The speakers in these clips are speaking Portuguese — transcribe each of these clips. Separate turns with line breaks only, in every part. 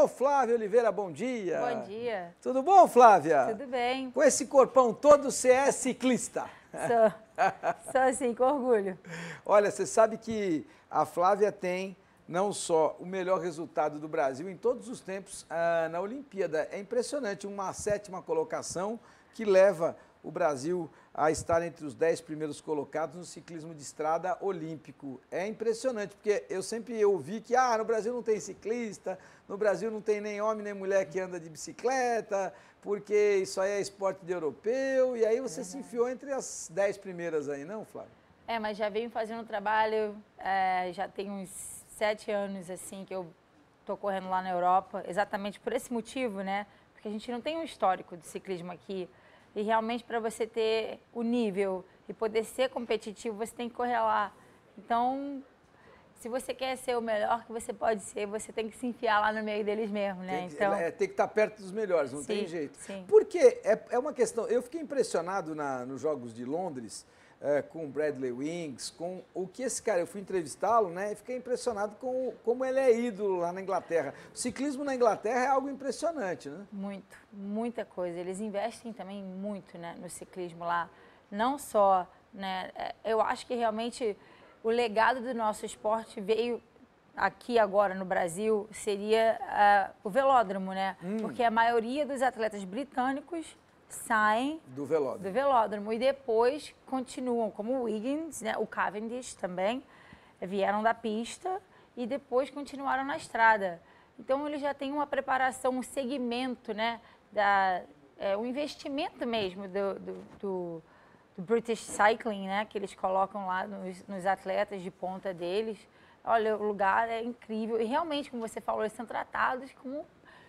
Alô, Flávia Oliveira, bom dia. Bom dia. Tudo bom, Flávia? Tudo bem. Com esse corpão todo, você é ciclista. Sou. Sou sim, com orgulho. Olha, você sabe que a Flávia tem não só o melhor resultado do Brasil em todos os tempos ah, na Olimpíada. É impressionante, uma sétima colocação que leva o Brasil a estar entre os 10 primeiros colocados no ciclismo de estrada olímpico. É impressionante, porque eu sempre ouvi que ah, no Brasil não tem ciclista, no Brasil não tem nem homem nem mulher que anda de bicicleta, porque isso aí é esporte de europeu, e aí você uhum. se enfiou entre as 10 primeiras aí, não, Flávio?
É, mas já venho fazendo trabalho, é, já tem uns sete anos assim que eu tô correndo lá na Europa, exatamente por esse motivo, né? Porque a gente não tem um histórico de ciclismo aqui e realmente para você ter o nível e poder ser competitivo, você tem que correr lá Então, se você quer ser o melhor que você pode ser, você tem que se enfiar lá no meio deles mesmo, né? Tem, então, é,
tem que estar tá perto dos melhores, não sim, tem jeito. Sim. Porque é, é uma questão. Eu fiquei impressionado na, nos Jogos de Londres é, com o Bradley Wings, com o que esse cara, eu fui entrevistá-lo, né? E fiquei impressionado com o, como ele é ídolo lá na Inglaterra. O ciclismo na Inglaterra é algo impressionante, né?
Muito, muita coisa. Eles investem também muito né, no ciclismo lá. Não só, né? É, eu acho que realmente o legado do nosso esporte veio aqui agora no Brasil seria uh, o velódromo, né? Hum. Porque a maioria dos atletas britânicos saem
do velódromo. do
velódromo. e depois continuam, como o Wiggins, né, o Cavendish também, vieram da pista e depois continuaram na estrada. Então ele já tem uma preparação, um segmento, né, da, é, um investimento mesmo do, do, do, do British Cycling, né, que eles colocam lá nos, nos atletas de ponta deles. Olha, o lugar é incrível e realmente, como você falou, eles são tratados como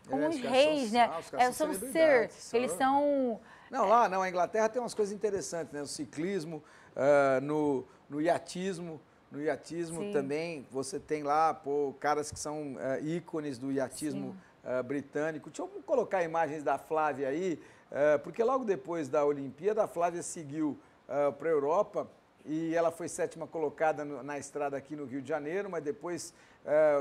com é, os reis, né? Os é, são, ser, eles
são... Não, lá na Inglaterra tem umas coisas interessantes, né? No ciclismo, uh, no, no iatismo, no iatismo Sim. também, você tem lá pô, caras que são uh, ícones do iatismo uh, britânico. Deixa eu colocar imagens da Flávia aí, uh, porque logo depois da Olimpíada, a Flávia seguiu para a Europa e ela foi sétima colocada no, na estrada aqui no Rio de Janeiro, mas depois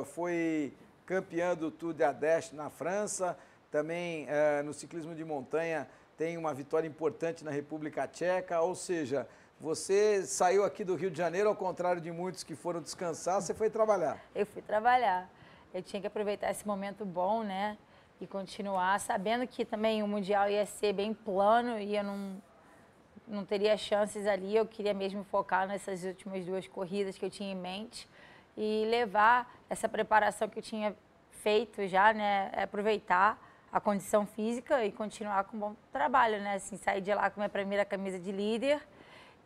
foi campeã do Tour de Adeste na França, também eh, no ciclismo de montanha tem uma vitória importante na República Tcheca, ou seja, você saiu aqui do Rio de Janeiro, ao contrário de muitos que foram descansar, você foi trabalhar.
Eu fui trabalhar. Eu tinha que aproveitar esse momento bom, né? E continuar, sabendo que também o Mundial ia ser bem plano e eu não, não teria chances ali. Eu queria mesmo focar nessas últimas duas corridas que eu tinha em mente e levar essa preparação que eu tinha feito já, né, é aproveitar a condição física e continuar com um bom trabalho, né, assim, saí de lá com minha primeira camisa de líder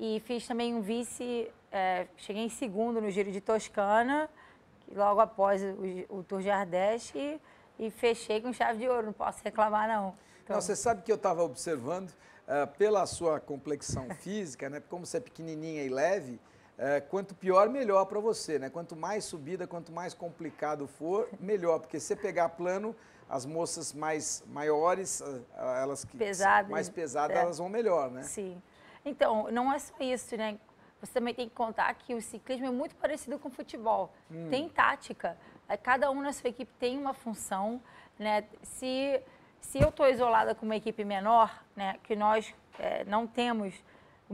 e fiz também um vice, é, cheguei em segundo no Giro de Toscana, logo após o, o Tour de Ardèche e, e, fechei com chave de ouro, não posso reclamar não. Então... Não, você
sabe que eu estava observando, uh, pela sua complexão física, né, como você é pequenininha e leve, é, quanto pior, melhor para você, né? Quanto mais subida, quanto mais complicado for, melhor, porque se pegar plano, as moças mais maiores, elas que Pesado, mais pesadas, é. elas vão melhor, né?
Sim. Então, não é só isso, né? Você também tem que contar que o ciclismo é muito parecido com o futebol. Hum. Tem tática. É, cada um na sua equipe tem uma função, né? Se se eu estou isolada com uma equipe menor, né, que nós é, não temos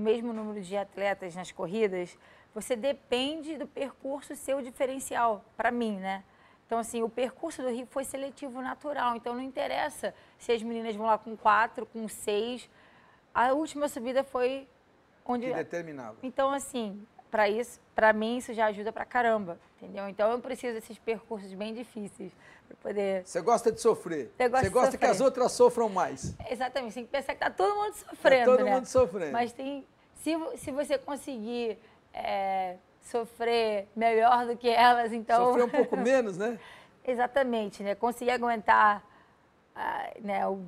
o mesmo número de atletas nas corridas, você depende do percurso seu diferencial, para mim, né? Então, assim, o percurso do Rio foi seletivo natural, então não interessa se as meninas vão lá com quatro, com seis. A última subida foi onde. Que determinava. Então, assim, para isso, para mim isso já ajuda pra caramba, entendeu? Então eu preciso desses percursos bem difíceis para poder. Você
gosta de sofrer. Você gosta, que as outras sofram mais.
Exatamente, tem que pensar que tá todo mundo tá sofrendo, tá todo né? mundo sofrendo. Mas tem, se, se você conseguir é, sofrer melhor do que elas, então. Sofrer um pouco menos, né? Exatamente, né? Conseguir aguentar, ah, né? O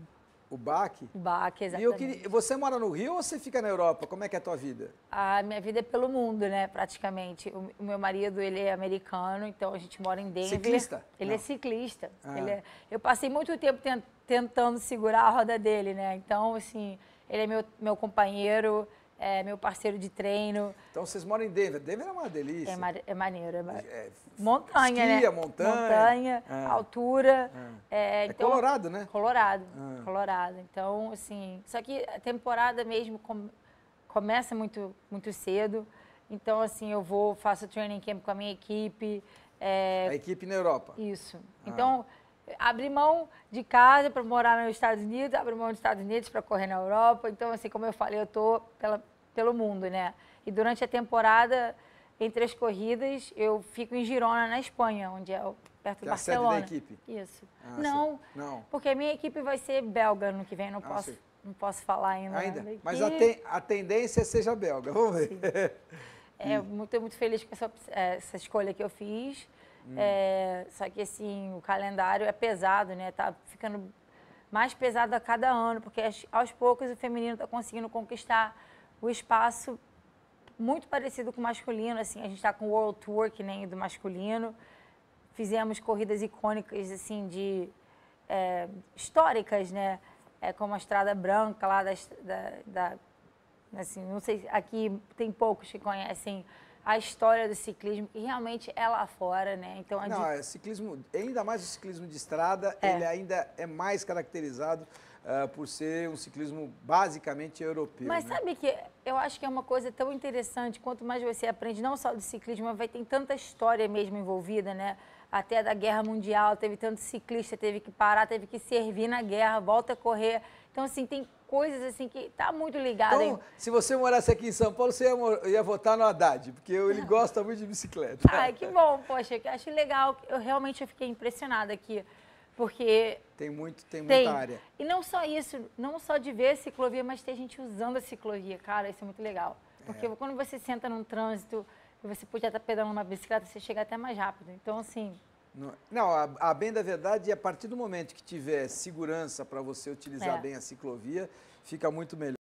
o BAC? BAC, exatamente. E queria, você mora
no Rio ou você fica na Europa? Como é que é a tua vida?
A minha vida é pelo mundo, né, praticamente. O, o meu marido, ele é americano, então a gente mora em Denver. Ciclista? Ele é Não. é ciclista. Ah. Ele é, eu passei muito tempo tent, tentando segurar a roda dele, né? Então, assim, ele é meu, meu companheiro, é meu parceiro de treino.
Então vocês moram em Denver. Denver é uma delícia. É,
é maneiro. É, é, é montanha, esquia, né? É montanha. Montanha, é. altura. é, então, Colorado, né? Colorado, Colorado. Então, assim, só que a temporada mesmo com, começa muito, muito cedo. Então, assim, eu vou, faço training camp com a minha equipe. a equipe na Europa? Isso. Ah. Então, abri mão de casa para morar nos Estados Unidos, abri mão dos Estados Unidos para correr na Europa. Então, assim, como eu falei, eu tô pela pelo mundo, né? E durante a temporada, entre as corridas, eu fico em Girona, na Espanha, onde é perto que do é Barcelona. A sede da equipe? Isso. Ah, não, não, porque a minha equipe vai ser belga no que vem, não ah, posso. Sim. Não posso falar ainda. ainda. Né? Mas a, te, a
tendência é seja belga, vamos ver.
é, muito, muito feliz com essa, é, essa escolha que eu fiz. Hum. É, só que assim, o calendário é pesado, né? Tá ficando mais pesado a cada ano, porque aos poucos o feminino está conseguindo conquistar o espaço muito parecido com o masculino, assim, a gente está com o World Tour, que nem do masculino, fizemos corridas icônicas, assim, de é, históricas, né, é, como a Estrada Branca lá da, da, da assim, não sei, aqui tem poucos que conhecem a história do ciclismo, que realmente é lá fora, né? Então, a Não, é,
ciclismo, ainda mais o ciclismo de estrada, é. ele ainda é mais caracterizado uh, por ser um ciclismo basicamente europeu. Mas né? sabe
que eu acho que é uma coisa tão interessante, quanto mais você aprende, não só do ciclismo, mas vai ter tanta história mesmo envolvida, né? Até da guerra mundial, teve tanto ciclista, teve que parar, teve que servir na guerra, volta a correr então, assim, tem coisas assim que tá muito ligado. Então,
se você morasse aqui em São Paulo, você ia, ia votar no Haddad, porque ele gosta muito de bicicleta. Ai, que
bom, poxa, que acho legal. Eu realmente fiquei impressionada aqui, porque...
Tem muito, tem, tem muita área.
E não só isso, não só de ver a ciclovia, mas ter gente usando a ciclovia, cara, isso é muito legal. Porque é. quando você senta num trânsito, você podia estar pedalando uma bicicleta, você chega até mais rápido. Então, assim,
não, a, a, bem da verdade é a partir do momento que tiver segurança para você utilizar é. bem a ciclovia, fica muito melhor.